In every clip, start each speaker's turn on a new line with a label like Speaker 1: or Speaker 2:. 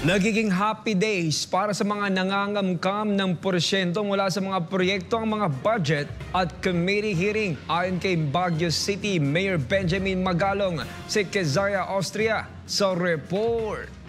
Speaker 1: Nagiging happy days para sa mga nangangamkam ng porsyento mula sa mga proyekto ang mga budget at committee hearing ayon kay Baguio City Mayor Benjamin Magalong si Kezaya Austria sa report.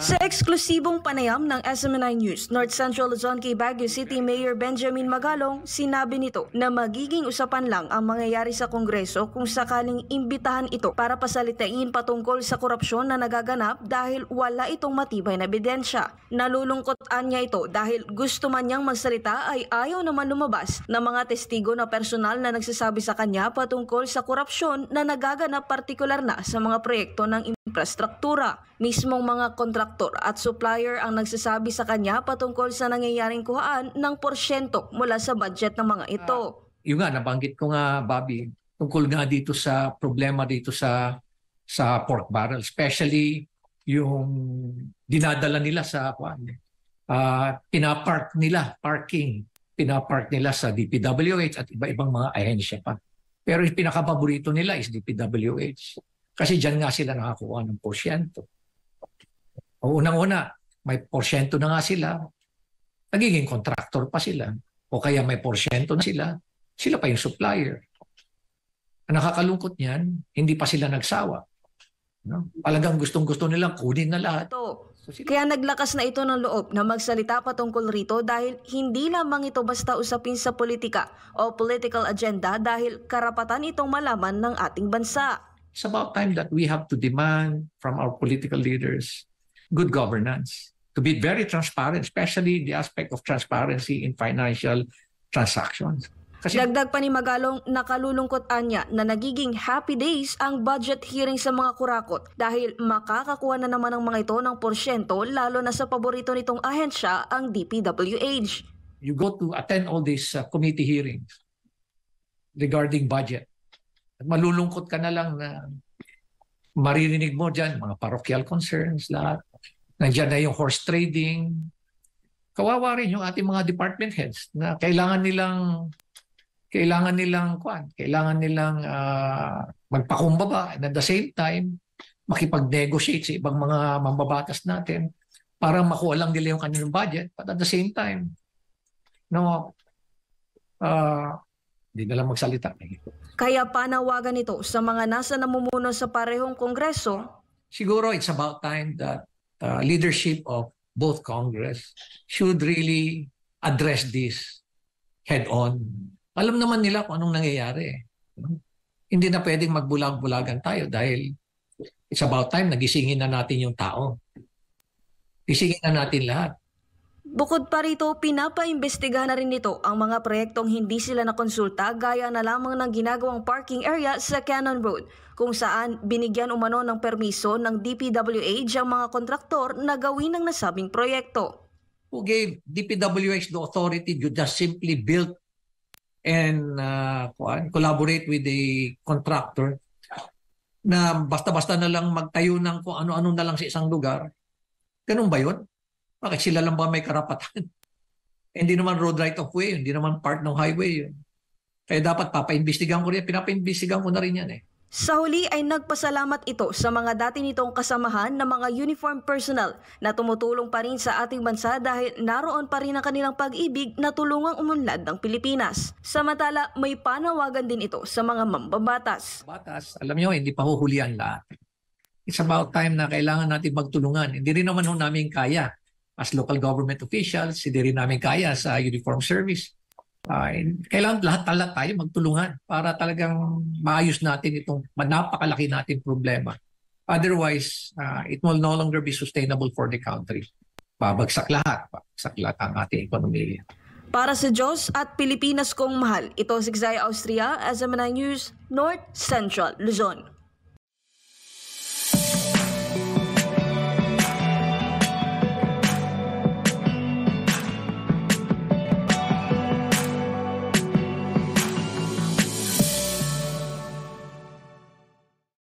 Speaker 1: Sa eksklusibong panayam ng SMNI News, North Central Luzon kay Baguio City Mayor Benjamin Magalong, sinabi nito na magiging usapan lang ang mangyayari sa Kongreso kung sakaling imbitahan ito para pasalitain patungkol sa korupsyon na nagaganap dahil wala itong matibay na ebidensya. Nalulungkot niya ito dahil gusto man niyang magsalita ay ayaw naman lumabas na mga testigo na personal na nagsasabi sa kanya patungkol sa korupsyon na nagaganap partikular na sa mga proyekto ng infrastruktura. Mismong mga kontraktor at supplier ang nagsasabi sa kanya patungkol sa nangyayaring kuhaan ng porsyento mula sa budget ng mga ito.
Speaker 2: Uh, yun nga, nabanggit ko nga, Bobby, tungkol nga dito sa problema dito sa sa pork barrel, especially yung dinadala nila sa kuan. Uh, ah, pinapark nila, parking, pinapark nila sa DPWH at iba-ibang mga ahensya pa. Pero yung pinakapaborito nila is DPWH. Kasi dyan nga sila nakakuha ng porsyento. O unang-una, may porsyento na nga sila. Nagiging contractor pa sila. O kaya may porsyento na sila. Sila pa yung supplier. Ang nakakalungkot niyan, hindi pa sila nagsawa. No? Palagang gustong-gusto nilang kunin na lahat.
Speaker 1: Kaya naglakas na ito ng loob na magsalita patungkol rito dahil hindi lamang ito basta usapin sa politika o political agenda dahil karapatan itong malaman ng ating bansa.
Speaker 2: It's about time that we have to demand from our political leaders good governance, to be very transparent, especially the aspect of transparency in financial transactions.
Speaker 1: Kasi, Dagdag pa ni Magalong, nakalulungkot anya na nagiging happy days ang budget hearing sa mga kurakot dahil makakakuha na naman ng mga ito ng porsyento lalo na sa paborito nitong ahensya, ang DPWH.
Speaker 2: You go to attend all these uh, committee hearings regarding budget malulungkot ka na lang na maririnig mo dyan, mga parochial concerns, lahat. Nandiyan na yung horse trading. Kawawa rin yung ating mga department heads na kailangan nilang kailangan nilang kuan, kailangan nilang uh, magpakumbaba and at the same time makipag-negotiate sa ibang mga mambabatas natin para makuha lang nila yung kanilang budget but at the same time no uh, hindi na lang magsalita.
Speaker 1: Kaya panawagan ito sa mga nasa namumuno sa parehong kongreso. Siguro
Speaker 2: it's about time that uh, leadership of both Congress should really address this head on. Alam naman nila kung anong nangyayari. Hindi na pwedeng magbulag-bulagan tayo dahil it's about time nagisingin na natin yung tao. Gisingin na natin lahat.
Speaker 1: Bukod pa rito, pinapaimbestigahan na rin nito ang mga proyektong hindi sila nakonsulta gaya na lamang ng ginagawang parking area sa Cannon Road kung saan binigyan umano ng permiso ng DPWH ang mga kontraktor na gawin ang nasabing proyekto. Who gave
Speaker 2: DPWH the authority to just simply build and uh, ano, collaborate with the contractor na basta-basta na lang magtayo ng kung ano-ano na lang sa isang lugar? Ganun ba yun? Bakit sila lang ba may karapatan? Eh, hindi naman road right of way, hindi naman part ng highway yun. Kaya dapat papaimbestigan ko rin, pinapaimbestigan ko na rin yan eh.
Speaker 1: Sa huli ay nagpasalamat ito sa mga dati nitong kasamahan ng mga uniform personnel na tumutulong pa rin sa ating bansa dahil naroon pa rin ang kanilang pag-ibig na tulungang umunlad ng Pilipinas. Samantala, may panawagan din ito sa mga mambabatas. Batas,
Speaker 2: alam nyo, hindi pa huhulihan lahat. It's about time na kailangan natin magtulungan. Hindi rin naman ho namin kaya as local government officials, hindi rin namin kaya sa uniform service. Uh, kailangan lahat talaga tayo magtulungan para talagang maayos natin itong napakalaki natin problema. Otherwise, uh, it will no longer be sustainable for the country. Babagsak lahat, babagsak lahat ang ating ekonomiya.
Speaker 1: Para sa Diyos at Pilipinas kong mahal, ito si Xay Austria, SMNI News, North Central, Luzon.